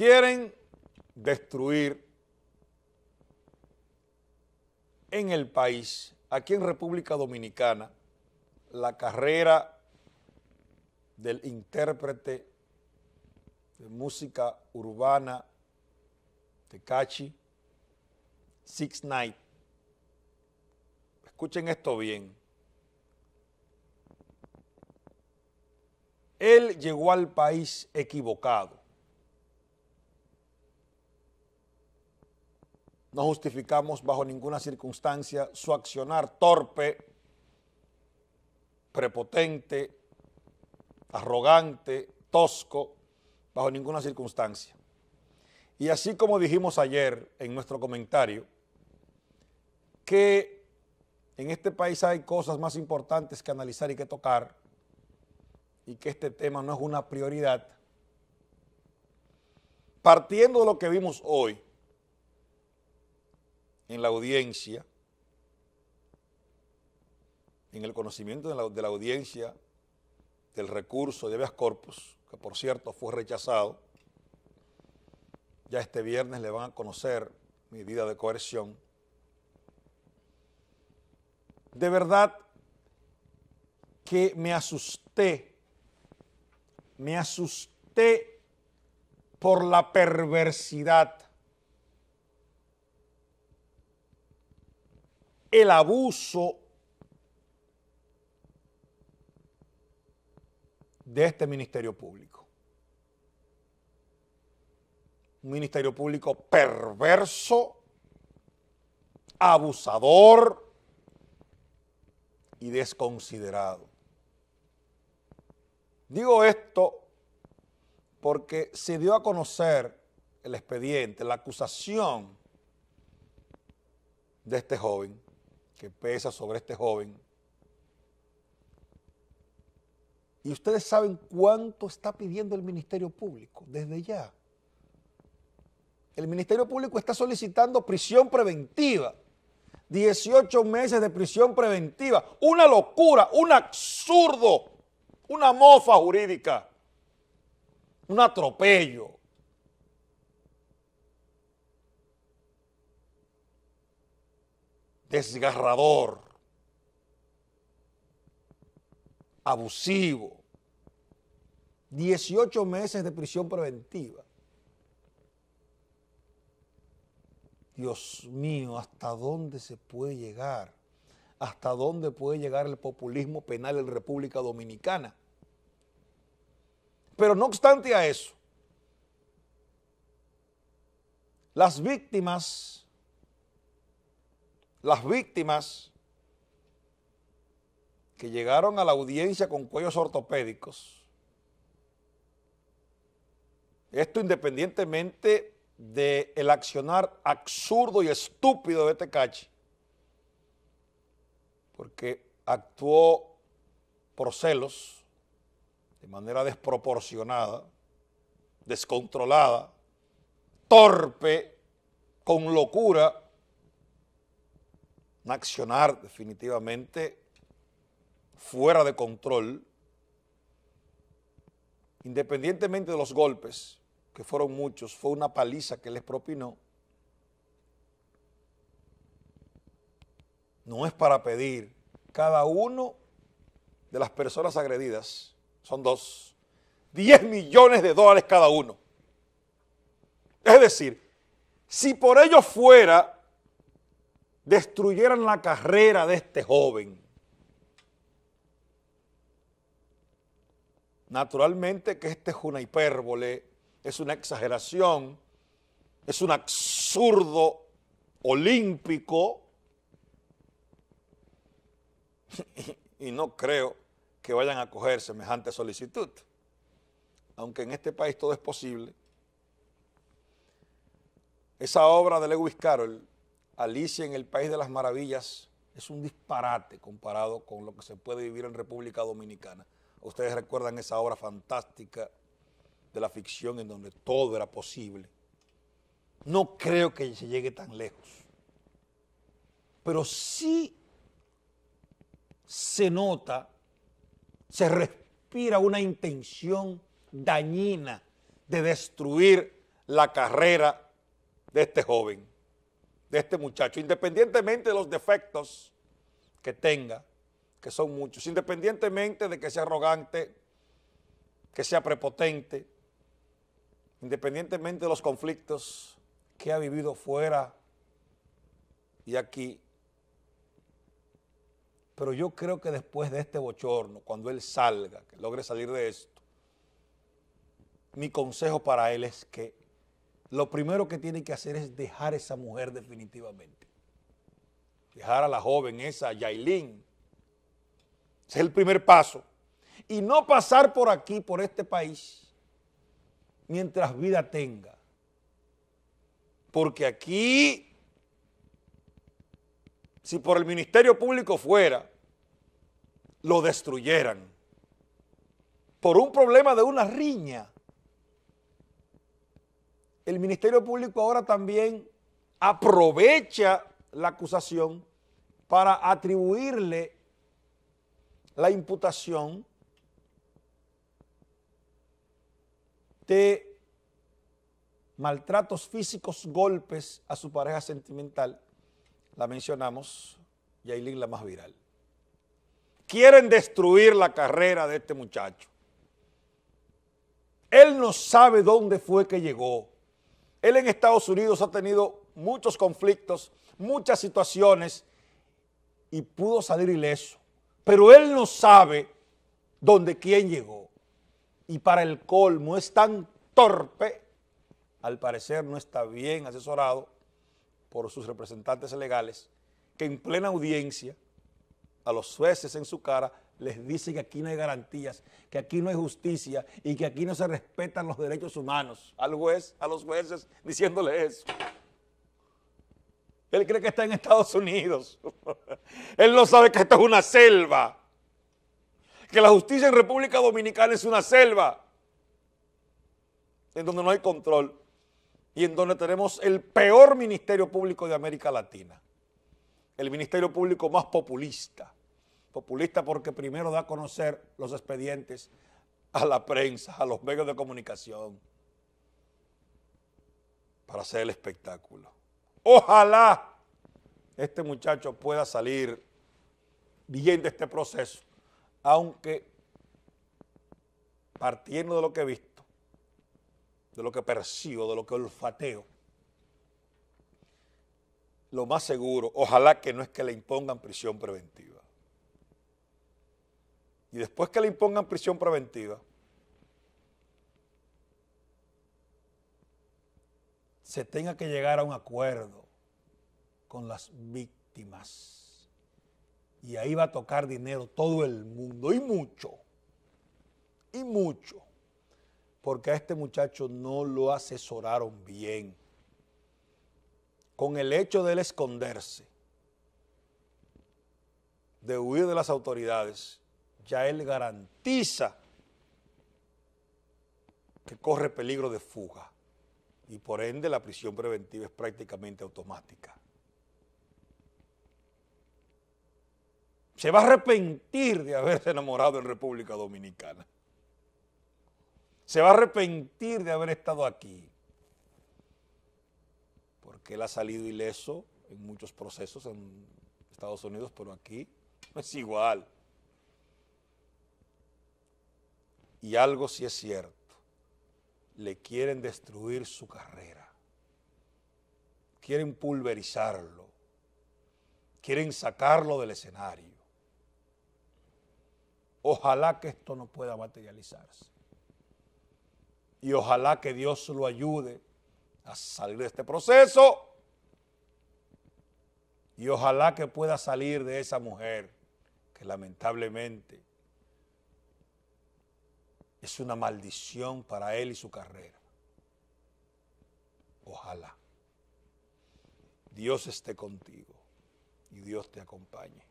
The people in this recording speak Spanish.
quieren destruir en el país, aquí en República Dominicana, la carrera del intérprete de música urbana de Cachi, Six Night. Escuchen esto bien. Él llegó al país equivocado. No justificamos bajo ninguna circunstancia su accionar torpe, prepotente, arrogante, tosco, bajo ninguna circunstancia. Y así como dijimos ayer en nuestro comentario, que en este país hay cosas más importantes que analizar y que tocar, y que este tema no es una prioridad, partiendo de lo que vimos hoy, en la audiencia, en el conocimiento de la, audiencia del recurso de habeas corpus, que por cierto fue rechazado, ya este viernes le van a conocer mi vida de coerción. De verdad que me asusté, me asusté por la perversidad el abuso de este Ministerio Público. Un Ministerio Público perverso, abusador y desconsiderado. Digo esto porque se dio a conocer el expediente, la acusación de este joven que pesa sobre este joven. Y ustedes saben cuánto está pidiendo el Ministerio Público desde ya. El Ministerio Público está solicitando prisión preventiva. 18 meses de prisión preventiva. Una locura, un absurdo, una mofa jurídica, un atropello. desgarrador, abusivo, 18 meses de prisión preventiva. Dios mío, ¿hasta dónde se puede llegar? ¿Hasta dónde puede llegar el populismo penal en República Dominicana? Pero no obstante a eso, las víctimas las víctimas que llegaron a la audiencia con cuellos ortopédicos, esto independientemente del accionar absurdo y estúpido de Tecachi, este porque actuó por celos, de manera desproporcionada, descontrolada, torpe, con locura, accionar definitivamente fuera de control, independientemente de los golpes, que fueron muchos, fue una paliza que les propinó, no es para pedir. Cada uno de las personas agredidas, son dos, 10 millones de dólares cada uno. Es decir, si por ello fuera destruyeran la carrera de este joven. Naturalmente que este es una hipérbole, es una exageración, es un absurdo olímpico y no creo que vayan a coger semejante solicitud, aunque en este país todo es posible. Esa obra de Lewis Carroll Alicia en el País de las Maravillas es un disparate comparado con lo que se puede vivir en República Dominicana. Ustedes recuerdan esa obra fantástica de la ficción en donde todo era posible. No creo que se llegue tan lejos. Pero sí se nota, se respira una intención dañina de destruir la carrera de este joven de este muchacho, independientemente de los defectos que tenga, que son muchos, independientemente de que sea arrogante, que sea prepotente, independientemente de los conflictos que ha vivido fuera y aquí. Pero yo creo que después de este bochorno, cuando él salga, que logre salir de esto, mi consejo para él es que lo primero que tiene que hacer es dejar a esa mujer definitivamente. Dejar a la joven esa, Yailin. Ese es el primer paso. Y no pasar por aquí, por este país, mientras vida tenga. Porque aquí, si por el Ministerio Público fuera, lo destruyeran. Por un problema de una riña el Ministerio Público ahora también aprovecha la acusación para atribuirle la imputación de maltratos físicos, golpes a su pareja sentimental, la mencionamos, Yailin la más viral. Quieren destruir la carrera de este muchacho. Él no sabe dónde fue que llegó. Él en Estados Unidos ha tenido muchos conflictos, muchas situaciones y pudo salir ileso. Pero él no sabe dónde quién llegó. Y para el colmo es tan torpe, al parecer no está bien asesorado por sus representantes legales, que en plena audiencia a los jueces en su cara les dice que aquí no hay garantías, que aquí no hay justicia y que aquí no se respetan los derechos humanos. Al juez, a los jueces, diciéndole eso. Él cree que está en Estados Unidos. Él no sabe que esto es una selva. Que la justicia en República Dominicana es una selva. En donde no hay control. Y en donde tenemos el peor ministerio público de América Latina. El ministerio público más populista Populista porque primero da a conocer los expedientes a la prensa, a los medios de comunicación, para hacer el espectáculo. Ojalá este muchacho pueda salir bien de este proceso, aunque partiendo de lo que he visto, de lo que percibo, de lo que olfateo, lo más seguro, ojalá que no es que le impongan prisión preventiva y después que le impongan prisión preventiva, se tenga que llegar a un acuerdo con las víctimas. Y ahí va a tocar dinero todo el mundo, y mucho, y mucho, porque a este muchacho no lo asesoraron bien. Con el hecho de él esconderse, de huir de las autoridades, ya él garantiza que corre peligro de fuga y por ende la prisión preventiva es prácticamente automática. Se va a arrepentir de haberse enamorado en República Dominicana. Se va a arrepentir de haber estado aquí. Porque él ha salido ileso en muchos procesos en Estados Unidos, pero aquí no es igual. Y algo sí es cierto, le quieren destruir su carrera, quieren pulverizarlo, quieren sacarlo del escenario. Ojalá que esto no pueda materializarse. Y ojalá que Dios lo ayude a salir de este proceso. Y ojalá que pueda salir de esa mujer que lamentablemente es una maldición para él y su carrera. Ojalá. Dios esté contigo y Dios te acompañe.